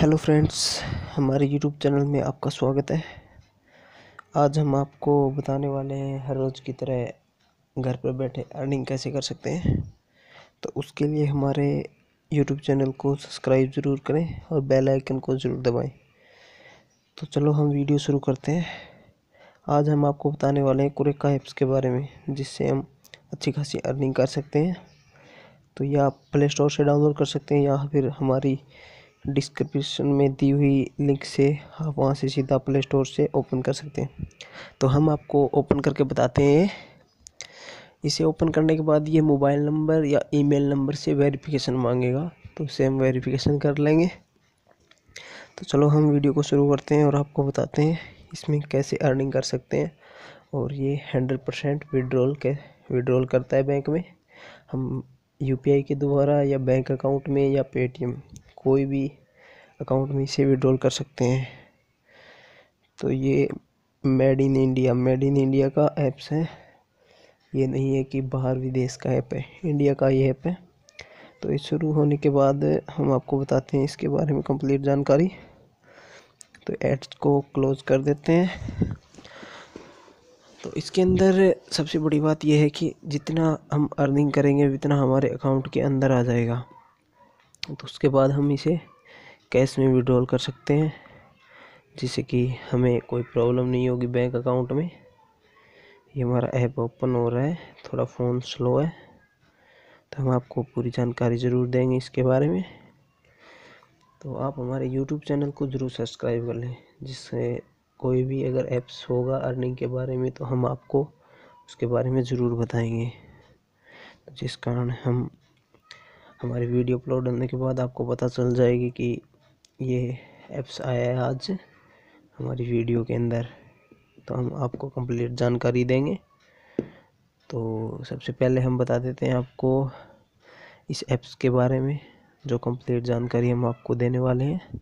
hello friends हमारे YouTube channel में आपका स्वागत है आज हम आपको बताने वाले हैं हर रोज़ की तरह घर पर बैठे अर्निंग कैसे कर सकते हैं तो उसके लिए हमारे यूट्यूब चैनल को सब्सक्राइब ज़रूर करें और बेल आइकन को ज़रूर दबाएं तो चलो हम वीडियो शुरू करते हैं आज हम आपको बताने वाले हैं कुरेका ऐप्स के बारे में जिससे हम अच्छी खासी अर्निंग कर सकते हैं तो या आप प्ले स्टोर से डाउनलोड कर सकते हैं या फिर हमारी डिस्क्रिप्शन में दी हुई लिंक से आप वहाँ से सीधा प्ले स्टोर से ओपन कर सकते हैं तो हम आपको ओपन करके बताते हैं इसे ओपन करने के बाद ये मोबाइल नंबर या ईमेल नंबर से वेरिफिकेशन मांगेगा तो उसे हम वेरीफिकेशन कर लेंगे तो चलो हम वीडियो को शुरू करते हैं और आपको बताते हैं इसमें कैसे अर्निंग कर सकते हैं और ये हंड्रेड परसेंट विड्रॉल के विड्रॉल करता है बैंक में हम यूपीआई के द्वारा या बैंक अकाउंट में या पेटीएम कोई भी अकाउंट में इसे विड्रॉल कर सकते हैं तो ये made in India made in India का ऐप्स है ये नहीं है कि बाहर विदेश का ऐप है इंडिया का ये ऐप है तो ये शुरू होने के बाद हम आपको बताते हैं इसके बारे में कंप्लीट जानकारी तो एड्स को क्लोज कर देते हैं तो इसके अंदर सबसे बड़ी बात यह है कि जितना हम अर्निंग करेंगे उतना हमारे अकाउंट के अंदर आ जाएगा तो उसके बाद हम इसे कैश में विड्रॉल कर सकते हैं जिससे कि हमें कोई प्रॉब्लम नहीं होगी बैंक अकाउंट में ये हमारा ऐप ओपन हो रहा है थोड़ा फ़ोन स्लो है तो हम आपको पूरी जानकारी ज़रूर देंगे इसके बारे में तो आप हमारे यूट्यूब चैनल को ज़रूर सब्सक्राइब कर लें जिससे कोई भी अगर ऐप्स होगा अर्निंग के बारे में तो हम आपको उसके बारे में ज़रूर बताएंगे तो जिस कारण हम हमारी वीडियो अपलोड होने के बाद आपको पता चल जाएगी कि ये ऐप्स आया है आज हमारी वीडियो के अंदर तो हम आपको कंप्लीट जानकारी देंगे तो सबसे पहले हम बता देते हैं आपको इस ऐप्स के बारे में जो कंप्लीट जानकारी हम आपको देने वाले हैं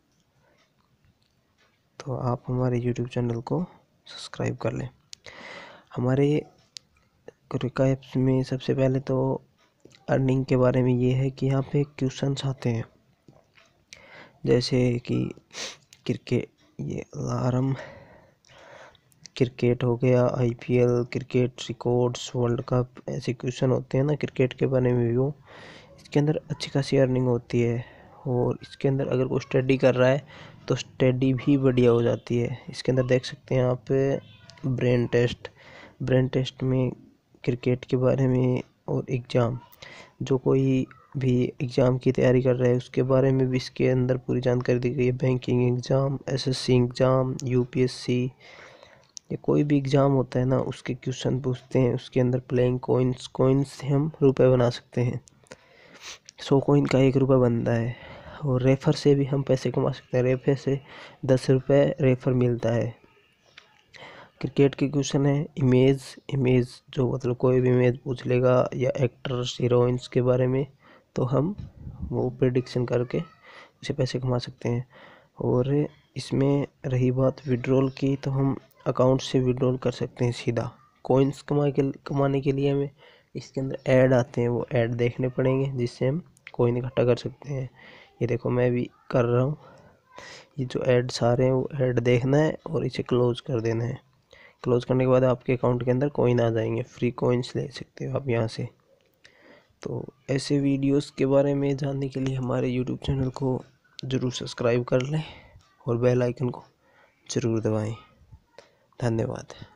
तो आप हमारे यूट्यूब चैनल को सब्सक्राइब कर लें हमारे क्रिका ऐप्स में सबसे पहले तो अर्निंग के बारे में ये है कि यहाँ पे क्वेश्चंस आते हैं जैसे कि क्रिकेट ये अलार्म क्रिकेट हो गया IPL cricket records world cup ऐसे क्वेश्चन होते हैं ना क्रिकेट के बारे में भी वो इसके अंदर अच्छी खासी अर्निंग होती है और इसके अंदर अगर कोई स्टडी कर रहा है तो स्टडी भी बढ़िया हो जाती है इसके अंदर देख सकते हैं आप ब्रेन टेस्ट ब्रेन टेस्ट में क्रिकेट के बारे में और एग्ज़ाम जो कोई भी एग्ज़ाम की तैयारी कर रहा है उसके बारे में भी इसके अंदर पूरी जानकारी दी गई है banking exam SSC exam UPSC या कोई भी एग्ज़ाम होता है ना उसके क्वेश्चन पूछते हैं उसके अंदर प्लेइंग कोइंस कोइंस से हम रुपए बना सकते हैं सो कोइन का एक रुपये बनता है और रेफ़र से भी हम पैसे कमा सकते हैं रेफ़र से दस रुपये रेफ़र मिलता है क्रिकेट के क्वेश्चन है इमेज इमेज जो मतलब कोई भी इमेज पूछ लेगा या एक्टर्स हीरोइंस के बारे में तो हम वो प्रिडिक्शन करके उसे पैसे कमा सकते हैं और इसमें रही बात विड्रॉल की तो हम अकाउंट से विड्रॉल कर सकते हैं सीधा कोइंस कमा के कमाने के लिए हमें इसके अंदर ऐड आते हैं वो ऐड देखने पड़ेंगे जिससे हम कोइन इकट्ठा कर सकते हैं ये देखो मैं भी कर रहा हूँ ये जो ऐड्स आ रहे हैं वो ऐड देखना है और इसे क्लोज कर देना है क्लोज़ करने के बाद आपके अकाउंट के अंदर कोइन आ जाएंगे फ्री कोइंस ले सकते हो आप यहाँ से तो ऐसे वीडियोस के बारे में जानने के लिए हमारे यूट्यूब चैनल को ज़रूर सब्सक्राइब कर लें और बेल आइकन को ज़रूर दबाएं धन्यवाद